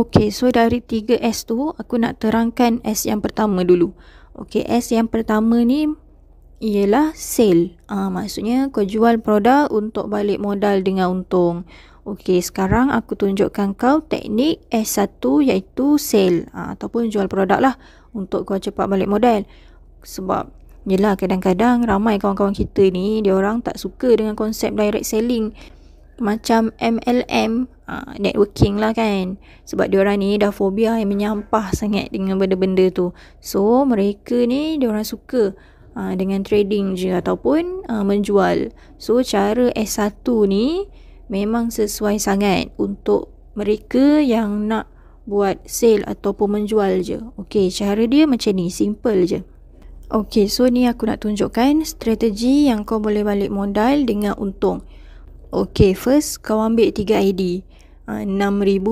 Okey, so dari 3S tu, aku nak terangkan S yang pertama dulu. Okey, S yang pertama ni ialah sale. Ah, uh, maksudnya kau jual produk untuk balik modal dengan untung. Okey, sekarang aku tunjukkan kau teknik S1 iaitu sale uh, ataupun jual produk lah untuk kau cepat balik modal. Sebab Yelah kadang-kadang ramai kawan-kawan kita ni dia orang tak suka dengan konsep direct selling macam MLM ha, ah, networking lah kan sebab orang ni dah fobia yang menyampah sangat dengan benda-benda tu so mereka ni orang suka ha, dengan trading je ataupun ha, menjual so cara S1 ni memang sesuai sangat untuk mereka yang nak buat sale ataupun menjual je Okay, cara dia macam ni, simple je Okay, so ni aku nak tunjukkan strategi yang kau boleh balik modal dengan untung Okey, first kau ambil 3 ID. RM6,000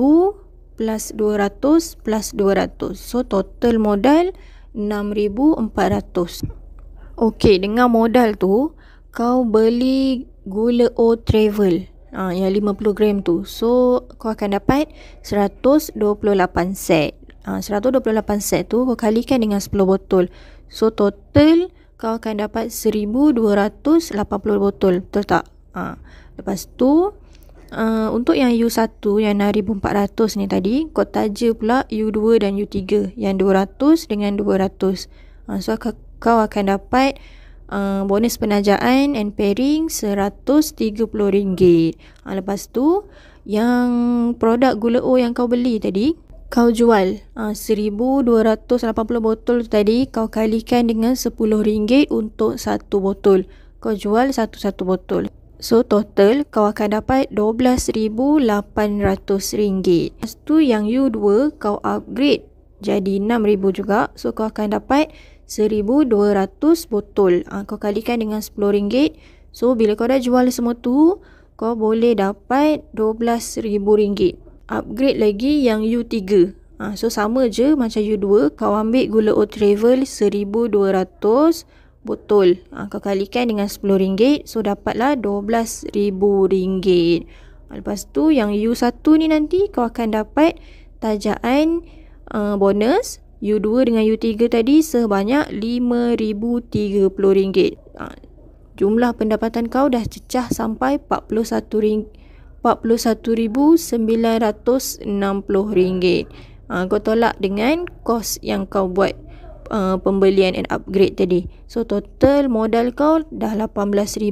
plus RM200 plus RM200. So, total modal RM6,400. Okey, dengan modal tu, kau beli gula O Travel ha, yang 50 gram tu. So, kau akan dapat 128 set. Ha, ah, 128 set tu kau kalikan dengan 10 botol. So, total kau akan dapat 1,280 botol. Betul tak? Haa. Ah, Lepas tu Uh, untuk yang U1 yang 6400 ni tadi kau taja pula U2 dan U3 yang 200 dengan 200 uh, so kau akan dapat uh, bonus penajaan and pairing RM130 uh, ah, lepas tu yang produk gula O yang kau beli tadi kau jual ah, uh, 1280 botol tadi kau kalikan dengan RM10 untuk satu botol kau jual satu-satu botol So total kau akan dapat RM12,800 Lepas tu yang U2 kau upgrade jadi RM6,000 juga So kau akan dapat RM1,200 botol ha, Kau kalikan dengan RM10 So bila kau dah jual semua tu Kau boleh dapat RM12,000 Upgrade lagi yang U3 ha, ah, So sama je macam U2 Kau ambil gula O travel RM1,200 Betul. Ha, kau kalikan dengan RM10. So, dapatlah RM12,000. Ah, lepas tu, yang U1 ni nanti kau akan dapat tajaan uh, bonus U2 dengan U3 tadi sebanyak RM5,030. Ha, jumlah pendapatan kau dah cecah sampai RM41,960. Ha, kau tolak dengan kos yang kau buat uh, pembelian and upgrade tadi. So total modal kau dah 18,400.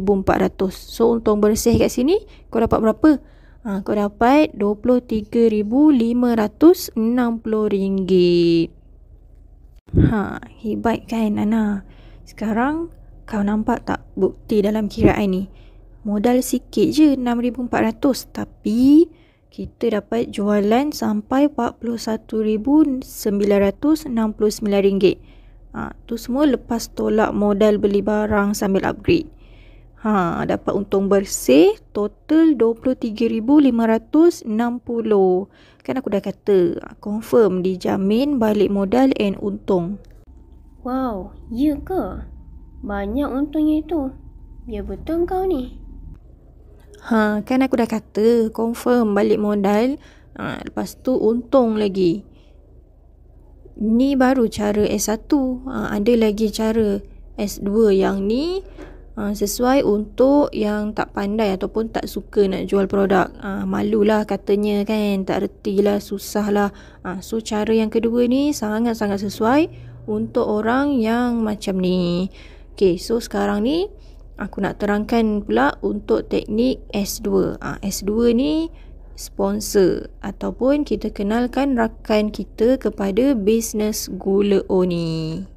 So untung bersih kat sini kau dapat berapa? Ha, kau dapat 23,560 ringgit. Ha, hebat kan Ana? Sekarang kau nampak tak bukti dalam kiraan ni? Modal sikit je 6,400 tapi kita dapat jualan sampai RM41,969. Ha, tu semua lepas tolak modal beli barang sambil upgrade. Ha, dapat untung bersih total RM23,560. Kan aku dah kata, ha, confirm dijamin balik modal and untung. Wow, iya ke? Banyak untungnya tu. Ya betul kau ni. Ha, kan aku dah kata confirm balik modal. Ha, lepas tu untung lagi. Ni baru cara S1. Ha, ada lagi cara S2 yang ni ha, sesuai untuk yang tak pandai ataupun tak suka nak jual produk. Ha, lah katanya kan. Tak reti lah. Susah lah. Ha, so cara yang kedua ni sangat-sangat sesuai untuk orang yang macam ni. Okay, so sekarang ni aku nak terangkan pula untuk teknik S2. Ha, S2 ni sponsor ataupun kita kenalkan rakan kita kepada business gula oni.